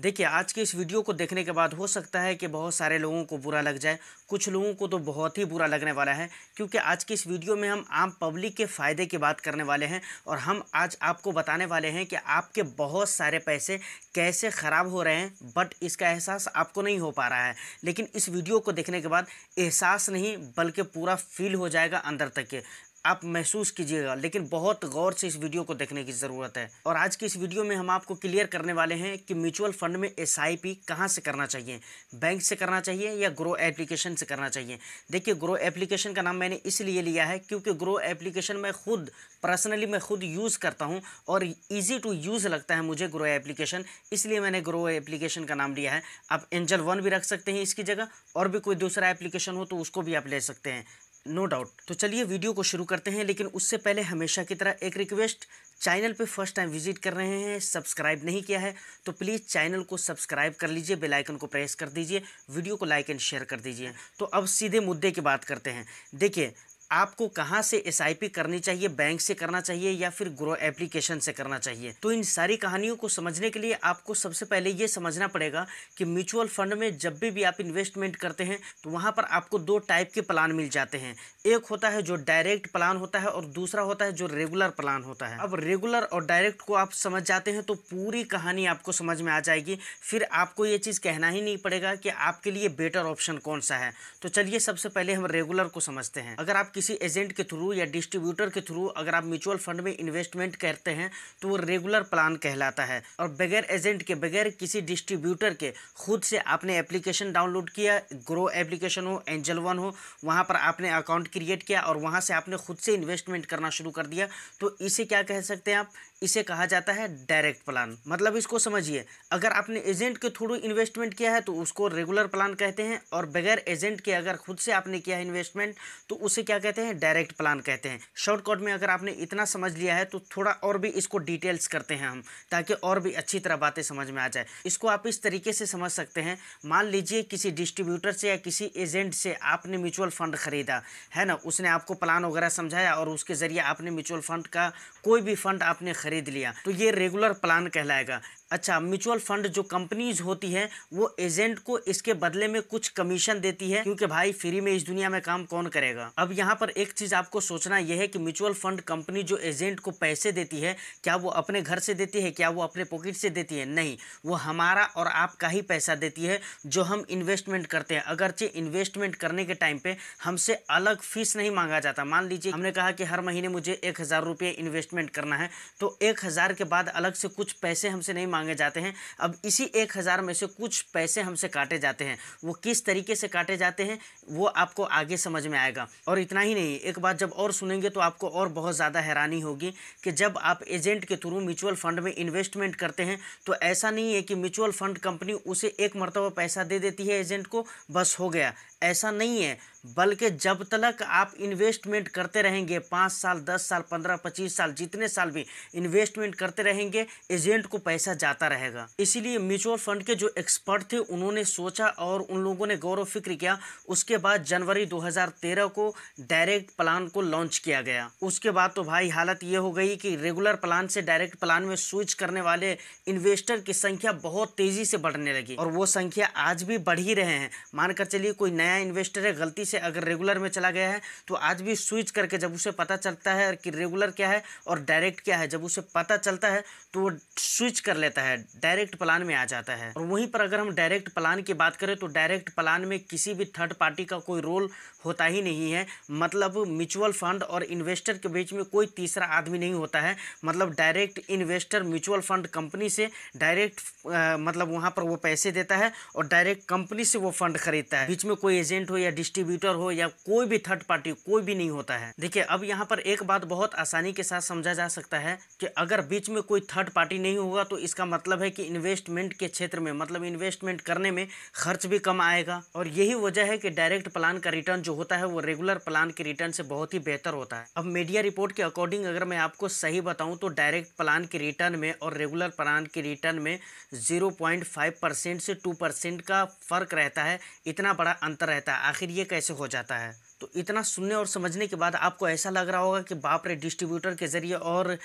देखिए आज के इस वीडियो को देखने के बाद हो सकता है कि बहुत सारे लोगों को बुरा लग जाए कुछ लोगों को तो बहुत ही बुरा लगने वाला है क्योंकि आज के इस वीडियो में हम आम पब्लिक के फ़ायदे की बात करने वाले हैं और हम आज आपको बताने वाले हैं कि आपके बहुत सारे पैसे कैसे ख़राब हो रहे हैं बट इसका एहसास आपको नहीं हो पा रहा है लेकिन इस वीडियो को देखने के बाद एहसास नहीं बल्कि पूरा फील हो जाएगा अंदर तक के आप महसूस कीजिएगा लेकिन बहुत गौर से इस वीडियो को देखने की ज़रूरत है और आज की इस वीडियो में हम आपको क्लियर करने वाले हैं कि म्यूचुअल फंड में एस आई पी कहाँ से करना चाहिए बैंक से करना चाहिए या ग्रो एप्लीकेशन से करना चाहिए देखिए ग्रो एप्लीकेशन का नाम मैंने इसलिए लिया है क्योंकि ग्रो एप्लीकेशन मैं खुद पर्सनली मैं खुद यूज़ करता हूँ और ईजी टू यूज़ लगता है मुझे ग्रो एप्लीकेशन इसलिए मैंने ग्रो एप्लीकेशन का नाम लिया है आप एंजल वन भी रख सकते हैं इसकी जगह और भी कोई दूसरा एप्लीकेशन हो तो उसको भी आप ले सकते हैं नो डाउट तो चलिए वीडियो को शुरू करते हैं लेकिन उससे पहले हमेशा की तरह एक रिक्वेस्ट चैनल पे फर्स्ट टाइम विजिट कर रहे हैं सब्सक्राइब नहीं किया है तो प्लीज़ चैनल को सब्सक्राइब कर लीजिए बेल आइकन को प्रेस कर दीजिए वीडियो को लाइक एंड शेयर कर दीजिए तो अब सीधे मुद्दे की बात करते हैं देखिए आपको कहाँ से एस करनी चाहिए बैंक से करना चाहिए या फिर ग्रो एप्लीकेशन से करना चाहिए तो इन सारी कहानियों को समझने के लिए आपको सबसे पहले ये समझना पड़ेगा कि म्यूचुअल फंड में जब भी, भी आप इन्वेस्टमेंट करते हैं तो वहाँ पर आपको दो टाइप के प्लान मिल जाते हैं एक होता है जो डायरेक्ट प्लान होता है और दूसरा होता है जो रेगुलर प्लान होता है अब रेगुलर और डायरेक्ट को आप समझ जाते हैं तो पूरी कहानी आपको समझ में आ जाएगी फिर आपको ये चीज़ कहना ही नहीं पड़ेगा कि आपके लिए बेटर ऑप्शन कौन सा है तो चलिए सबसे पहले हम रेगुलर को समझते हैं अगर आप किसी एजेंट के थ्रू या डिस्ट्रीब्यूटर के थ्रू अगर आप म्यूचुअल फंड में इन्वेस्टमेंट करते हैं तो वो रेगुलर प्लान कहलाता है और बगैर एजेंट के बगैर किसी डिस्ट्रीब्यूटर के खुद से आपने एप्लीकेशन डाउनलोड किया ग्रो एप्लीकेशन हो एंजल वन हो वहाँ पर आपने अकाउंट क्रिएट किया और वहाँ से आपने खुद से इन्वेस्टमेंट करना शुरू कर दिया तो इसे क्या कह सकते हैं आप इसे कहा जाता है डायरेक्ट प्लान मतलब इसको समझिए अगर आपने एजेंट के थ्रू इन्वेस्टमेंट किया है तो उसको रेगुलर प्लान कहते हैं और बगैर एजेंट के अगर खुद से आपने किया है इन्वेस्टमेंट तो उसे क्या कहते हैं डायरेक्ट प्लान कहते हैं शॉर्टकट में अगर आपने इतना समझ लिया है तो थोड़ा और भी इसको डिटेल्स करते हैं हम ताकि और भी अच्छी तरह बातें समझ में आ जाए इसको आप इस तरीके से समझ सकते हैं मान लीजिए किसी डिस्ट्रीब्यूटर से या किसी एजेंट से आपने म्यूचुअल फंड खरीदा है ना उसने आपको प्लान वगैरह समझाया और उसके ज़रिए आपने म्यूचुअल फंड का कोई भी फंड आपने खरीद लिया तो ये रेगुलर प्लान कहलाएगा अच्छा म्यूचुअल फंड जो कंपनीज होती है वो एजेंट को इसके बदले में कुछ कमीशन देती है क्योंकि भाई फ्री में इस दुनिया में काम कौन करेगा अब यहाँ पर एक चीज आपको सोचना यह है कि म्यूचुअल फंड कंपनी जो एजेंट को पैसे देती है क्या वो अपने घर से देती है क्या वो अपने पॉकेट से देती है नहीं वो हमारा और आपका ही पैसा देती है जो हम इन्वेस्टमेंट करते हैं अगरचे इन्वेस्टमेंट करने के टाइम पे हमसे अलग फीस नहीं मांगा जाता मान लीजिए हमने कहा कि हर महीने मुझे एक हज़ार इन्वेस्टमेंट करना है तो एक हज़ार के बाद अलग से कुछ पैसे हमसे नहीं मांगे जाते हैं अब इसी एक हज़ार में से कुछ पैसे हमसे काटे जाते हैं वो किस तरीके से काटे जाते हैं वो आपको आगे समझ में आएगा और इतना ही नहीं एक बात जब और सुनेंगे तो आपको और बहुत ज़्यादा हैरानी होगी कि जब आप एजेंट के थ्रू म्यूचुअल फंड में इन्वेस्टमेंट करते हैं तो ऐसा नहीं है कि म्यूचुअल फंड कंपनी उसे एक मरतबा पैसा दे देती है एजेंट को बस हो गया ऐसा नहीं है बल्कि जब तक आप इन्वेस्टमेंट करते रहेंगे पाँच साल दस साल पंद्रह पच्चीस साल जितने साल भी इन्वेस्टमेंट करते रहेंगे एजेंट को पैसा जाता रहेगा इसीलिए म्यूचुअल फंड के जो एक्सपर्ट थे उन्होंने सोचा और उन लोगों ने गौरव फिक्र किया उसके बाद जनवरी 2013 को डायरेक्ट प्लान को लॉन्च किया गया उसके बाद तो भाई हालत ये हो गई कि रेगुलर प्लान से डायरेक्ट प्लान में स्विच करने वाले इन्वेस्टर की संख्या बहुत तेज़ी से बढ़ने लगी और वो संख्या आज भी बढ़ ही रहे हैं मानकर चलिए कोई नया नया इन्वेस्टर है गलती से अगर रेगुलर में चला गया है तो आज भी स्विच करके जब उसे पता चलता है कि रेगुलर क्या है और डायरेक्ट क्या है जब उसे पता चलता है तो वो स्विच कर लेता है डायरेक्ट प्लान में आ जाता है और वहीं पर अगर हम डायरेक्ट प्लान की बात करें तो डायरेक्ट प्लान में किसी भी थर्ड पार्टी का कोई रोल होता ही नहीं है मतलब म्यूचुअल फंड और इन्वेस्टर के बीच में कोई तीसरा आदमी नहीं होता है मतलब direct investor mutual fund company से डायरेक्ट मतलब वहाँ पर वो पैसे देता है और डायरेक्ट कंपनी से वो फंड खरीदता है बीच में कोई एजेंट हो या डिस्ट्रीब्यूटर हो या कोई भी थर्ड पार्टी कोई भी नहीं होता है देखिए अब यहाँ पर एक बात बहुत आसानी के साथ समझा जा सकता है कि अगर बीच में कोई थर्ड पार्टी नहीं होगा तो इसका मतलब है कि इन्वेस्टमेंट के क्षेत्र में मतलब इन्वेस्टमेंट करने में खर्च भी कम आएगा और यही वजह है कि डायरेक्ट प्लान का रिटर्न जो होता है वो रेगुलर प्लान के रिटर्न से बहुत ही बेहतर होता है अब मीडिया रिपोर्ट के अकॉर्डिंग अगर मैं आपको सही बताऊं तो डायरेक्ट प्लान के रिटर्न में और रेगुलर प्लान के रिटर्न में 0.5 परसेंट से 2 परसेंट का फर्क रहता है इतना बड़ा अंतर रहता है आखिर ये कैसे हो जाता है तो इतना सुनने और समझने के बाद आपको ऐसा लग रहा होगा कि बाप रे डिस्ट्रीब्यूटर के ज़रिए और ए,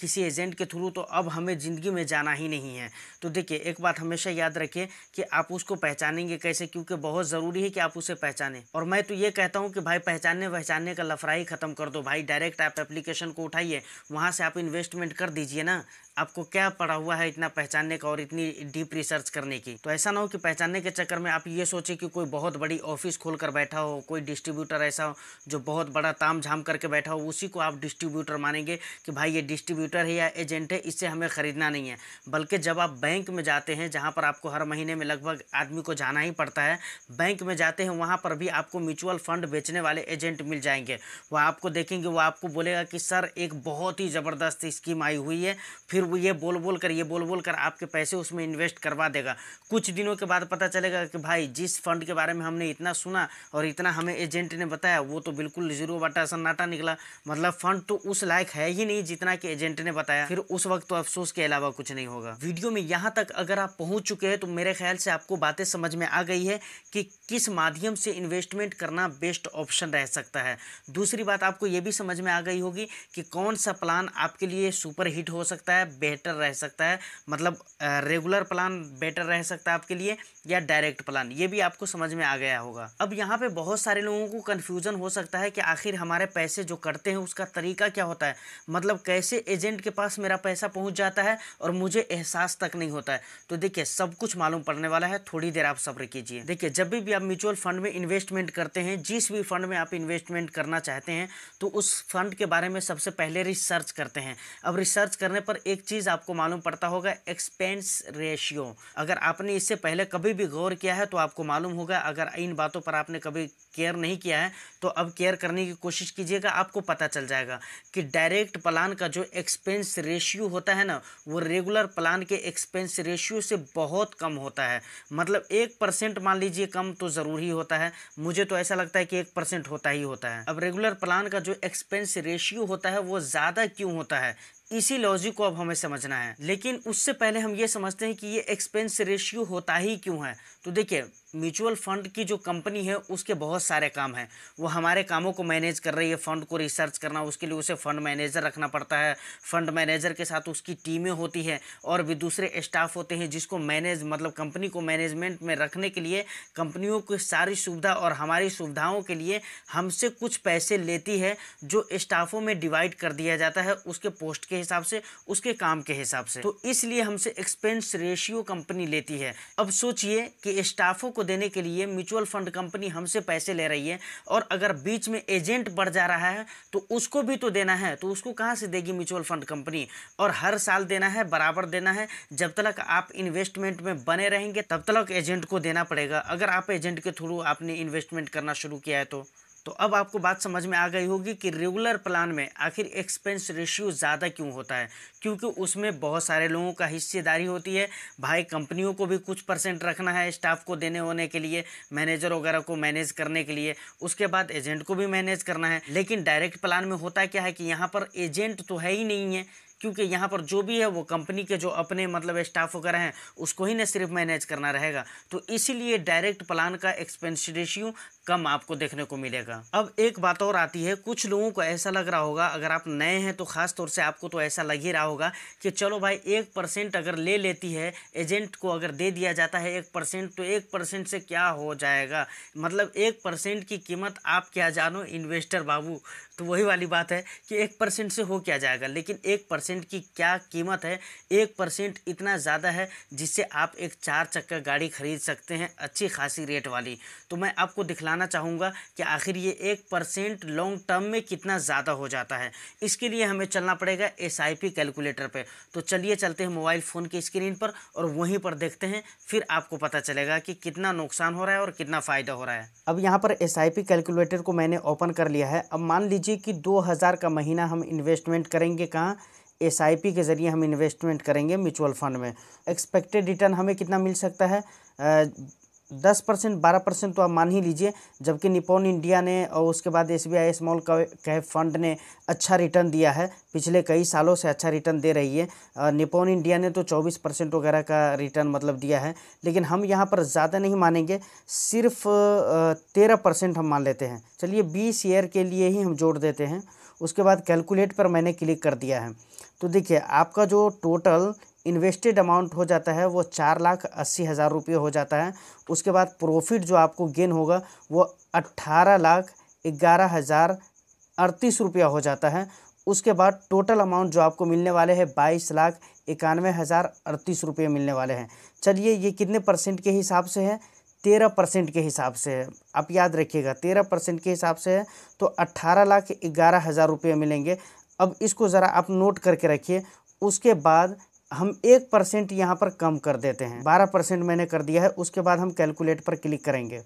किसी एजेंट के थ्रू तो अब हमें ज़िंदगी में जाना ही नहीं है तो देखिए एक बात हमेशा याद रखिए कि आप उसको पहचानेंगे कैसे क्योंकि बहुत ज़रूरी है कि आप उसे पहचानें और मैं तो ये कहता हूँ कि भाई पहचानने पहचानने का ही ख़त्म कर दो भाई डायरेक्ट आप एप्लीकेशन को उठाइए वहाँ से आप इन्वेस्टमेंट कर दीजिए ना आपको क्या पड़ा हुआ है इतना पहचानने का और इतनी डीप रिसर्च करने की तो ऐसा ना हो कि पहचानने के चक्कर में आप ये सोचे कि कोई बहुत बड़ी ऑफिस खोल कर बैठा हो कोई डिस्ट्रीब्यूटर ऐसा हो जो बहुत बड़ा ताम झाम करके बैठा हो उसी को आप डिस्ट्रीब्यूटर मानेंगे कि भाई ये डिस्ट्रीब्यूटर है या एजेंट है इससे हमें ख़रीदना नहीं है बल्कि जब आप बैंक में जाते हैं जहाँ पर आपको हर महीने में लगभग आदमी को जाना ही पड़ता है बैंक में जाते हैं वहाँ पर भी आपको म्यूचुअल फंड बेचने वाले एजेंट मिल जाएंगे वह आपको देखेंगे वो आपको बोलेगा कि सर एक बहुत ही ज़बरदस्त स्कीम आई हुई है फिर वो ये बोल बोल कर ये बोल बोल कर आपके पैसे उसमें इन्वेस्ट करवा देगा कुछ दिनों के बाद पता चलेगा कि भाई जिस फंड के बारे में हमने इतना सुना और इतना हमें एजेंट ने बताया वो तो बिल्कुल जीरो बाटा सन्नाटा निकला मतलब फंड तो उस लायक है ही नहीं जितना कि एजेंट ने बताया फिर उस वक्त तो अफसोस के अलावा कुछ नहीं होगा वीडियो में यहाँ तक अगर आप पहुँच चुके हैं तो मेरे ख्याल से आपको बातें समझ में आ गई है कि किस माध्यम से इन्वेस्टमेंट करना बेस्ट ऑप्शन रह सकता है दूसरी बात आपको ये भी समझ में आ गई होगी कि कौन सा प्लान आपके लिए सुपर हिट हो सकता है बेहतर रह सकता है मतलब रेगुलर प्लान बेटर रह सकता है आपके लिए या डायरेक्ट प्लान ये भी आपको समझ में आ गया होगा अब यहाँ पे बहुत सारे लोगों को कन्फ्यूज़न हो सकता है कि आखिर हमारे पैसे जो करते हैं उसका तरीका क्या होता है मतलब कैसे एजेंट के पास मेरा पैसा पहुँच जाता है और मुझे एहसास तक नहीं होता है तो देखिए सब कुछ मालूम पड़ने वाला है थोड़ी देर आप सब्र कीजिए देखिए जब भी आप म्यूचुअल फंड में इन्वेस्टमेंट करते हैं जिस भी फंड में आप इन्वेस्टमेंट करना चाहते हैं तो उस फंड के बारे में सबसे पहले रिसर्च करते हैं अब रिसर्च करने पर एक चीज़ आपको मालूम पड़ता होगा एक्सपेंस रेशियो अगर आपने इससे पहले कभी भी गौर किया है तो आपको मालूम होगा अगर इन बातों पर आपने कभी केयर नहीं किया है तो अब केयर करने की कोशिश कीजिएगा आपको पता चल जाएगा कि डायरेक्ट प्लान का जो एक्सपेंस रेशियो होता है ना वो रेगुलर प्लान के एक्सपेंस रेशियो से बहुत कम होता है मतलब एक परसेंट मान लीजिए कम तो ज़रूर ही होता है मुझे तो ऐसा लगता है कि एक परसेंट होता ही होता है अब रेगुलर प्लान का जो एक्सपेंस रेशियो होता है वो ज़्यादा क्यों होता है इसी लॉजिक को अब हमें समझना है लेकिन उससे पहले हम ये समझते हैं कि ये एक्सपेंस रेशियो होता ही क्यों है तो देखिए म्यूचुअल फंड की जो कंपनी है उसके बहुत सारे काम हैं वो हमारे कामों को मैनेज कर रही है फंड को रिसर्च करना उसके लिए उसे फंड मैनेजर रखना पड़ता है फंड मैनेजर के साथ उसकी टीमें होती हैं और भी दूसरे स्टाफ होते हैं जिसको मैनेज मतलब कंपनी को मैनेजमेंट में रखने के लिए कंपनियों की सारी सुविधा और हमारी सुविधाओं के लिए हमसे कुछ पैसे लेती है जो स्टाफों में डिवाइड कर दिया जाता है उसके पोस्ट के हिसाब से उसके काम के हिसाब से तो इसलिए हमसे एक्सपेंस रेशियो कंपनी लेती है अब सोचिए कि स्टाफों को देने के लिए म्यूचुअल फंड कंपनी हमसे पैसे ले रही है और अगर बीच में एजेंट बढ़ जा रहा है तो उसको भी तो देना है तो उसको कहाँ से देगी म्यूचुअल फंड कंपनी और हर साल देना है बराबर देना है जब तक आप इन्वेस्टमेंट में बने रहेंगे तब तक एजेंट को देना पड़ेगा अगर आप एजेंट के थ्रू आपने इन्वेस्टमेंट करना शुरू किया है तो तो अब आपको बात समझ में आ गई होगी कि रेगुलर प्लान में आखिर एक्सपेंस रेशियो ज़्यादा क्यों होता है क्योंकि उसमें बहुत सारे लोगों का हिस्सेदारी होती है भाई कंपनियों को भी कुछ परसेंट रखना है स्टाफ को देने होने के लिए मैनेजर वगैरह को मैनेज करने के लिए उसके बाद एजेंट को भी मैनेज करना है लेकिन डायरेक्ट प्लान में होता क्या है कि यहाँ पर एजेंट तो है ही नहीं है क्योंकि यहाँ पर जो भी है वो कंपनी के जो अपने मतलब स्टाफ वगैरह हैं उसको ही ना सिर्फ मैनेज करना रहेगा तो इसीलिए डायरेक्ट प्लान का एक्सपेंस रेशियो कम आपको देखने को मिलेगा अब एक बात और आती है कुछ लोगों को ऐसा लग रहा होगा अगर आप नए हैं तो ख़ास तौर से आपको तो ऐसा लग ही रहा होगा कि चलो भाई एक परसेंट अगर ले लेती है एजेंट को अगर दे दिया जाता है एक परसेंट तो एक परसेंट से क्या हो जाएगा मतलब एक परसेंट की कीमत आप क्या जानो इन्वेस्टर बाबू तो वही वाली बात है कि एक परसेंट से हो क्या जाएगा लेकिन एक परसेंट की क्या कीमत है एक परसेंट इतना ज़्यादा है जिससे आप एक चार चक्का गाड़ी खरीद सकते हैं अच्छी खासी रेट वाली तो मैं आपको दिखला बताना चाहूँगा कि आखिर ये एक परसेंट लॉन्ग टर्म में कितना ज़्यादा हो जाता है इसके लिए हमें चलना पड़ेगा एस कैलकुलेटर पर तो चलिए चलते हैं मोबाइल फ़ोन की स्क्रीन पर और वहीं पर देखते हैं फिर आपको पता चलेगा कि कितना नुकसान हो रहा है और कितना फ़ायदा हो रहा है अब यहाँ पर एस कैलकुलेटर को मैंने ओपन कर लिया है अब मान लीजिए कि दो का महीना हम इन्वेस्टमेंट करेंगे कहाँ एस के ज़रिए हम इन्वेस्टमेंट करेंगे म्यूचुअल फंड में एक्सपेक्टेड रिटर्न हमें कितना मिल सकता है दस परसेंट बारह परसेंट तो आप मान ही लीजिए जबकि निपोन इंडिया ने और उसके बाद S B I small cap fund ने अच्छा रिटर्न दिया है पिछले कई सालों से अच्छा रिटर्न दे रही है निपोन इंडिया ने तो चौबीस परसेंट वगैरह का रिटर्न मतलब दिया है लेकिन हम यहाँ पर ज़्यादा नहीं मानेंगे सिर्फ तेरह परसेंट हम मान लेते हैं चलिए बीस ईयर के लिए ही हम जोड़ देते हैं उसके बाद कैलकुलेट पर मैंने क्लिक कर दिया है तो देखिए आपका जो टोटल इन्वेस्टेड अमाउंट हो जाता है वो चार लाख अस्सी हज़ार रुपये हो जाता है उसके बाद प्रॉफिट जो आपको गेन होगा वो अट्ठारह लाख ग्यारह हज़ार अड़तीस रुपया हो जाता है उसके बाद टोटल अमाउंट जो आपको मिलने वाले हैं बाईस लाख इक्यानवे हज़ार अड़तीस रुपये मिलने वाले हैं चलिए ये कितने परसेंट के हिसाब से है तेरह परसेंट के हिसाब से है आप याद रखिएगा तेरह परसेंट के हिसाब से है तो अट्ठारह लाख ग्यारह हज़ार रुपये मिलेंगे अब इसको ज़रा आप नोट करके रखिए उसके बाद हम एक परसेंट यहाँ पर कम कर देते हैं बारह परसेंट मैंने कर दिया है उसके बाद हम कैलकुलेट पर क्लिक करेंगे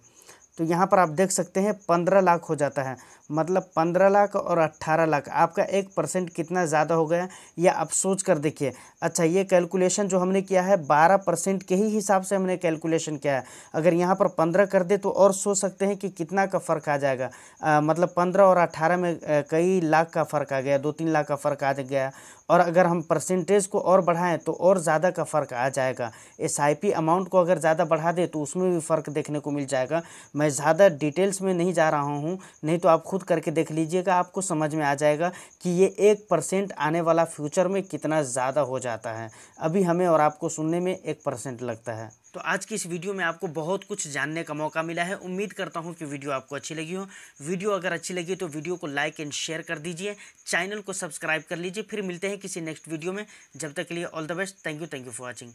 तो यहाँ पर आप देख सकते हैं पंद्रह लाख हो जाता है मतलब पंद्रह लाख और अट्ठारह लाख आपका एक परसेंट कितना ज़्यादा हो गया या आप सोच कर देखिए अच्छा ये कैलकुलेशन जो हमने किया है बारह परसेंट के ही हिसाब से हमने कैलकुलेशन किया है अगर यहाँ पर पंद्रह कर दे तो और सोच सकते हैं कि कितना का फ़र्क आ जाएगा आ, मतलब पंद्रह और अट्ठारह में कई लाख का फ़र्क आ गया दो तीन लाख का फ़र्क आ गया और अगर हम परसेंटेज को और बढ़ाएं तो और ज़्यादा का फ़र्क आ जाएगा एस अमाउंट को अगर ज़्यादा बढ़ा दे तो उसमें भी फ़र्क देखने को मिल जाएगा मैं ज़्यादा डिटेल्स में नहीं जा रहा हूँ नहीं तो आप खुद खुद करके देख लीजिएगा आपको समझ में आ जाएगा कि ये एक परसेंट आने वाला फ्यूचर में कितना ज़्यादा हो जाता है अभी हमें और आपको सुनने में एक परसेंट लगता है तो आज की इस वीडियो में आपको बहुत कुछ जानने का मौका मिला है उम्मीद करता हूँ कि वीडियो आपको अच्छी लगी हो वीडियो अगर अच्छी लगी तो वीडियो को लाइक एंड शेयर कर दीजिए चैनल को सब्सक्राइब कर लीजिए फिर मिलते हैं किसी नेक्स्ट वीडियो में जब तक के लिए all the best thank you thank you for watching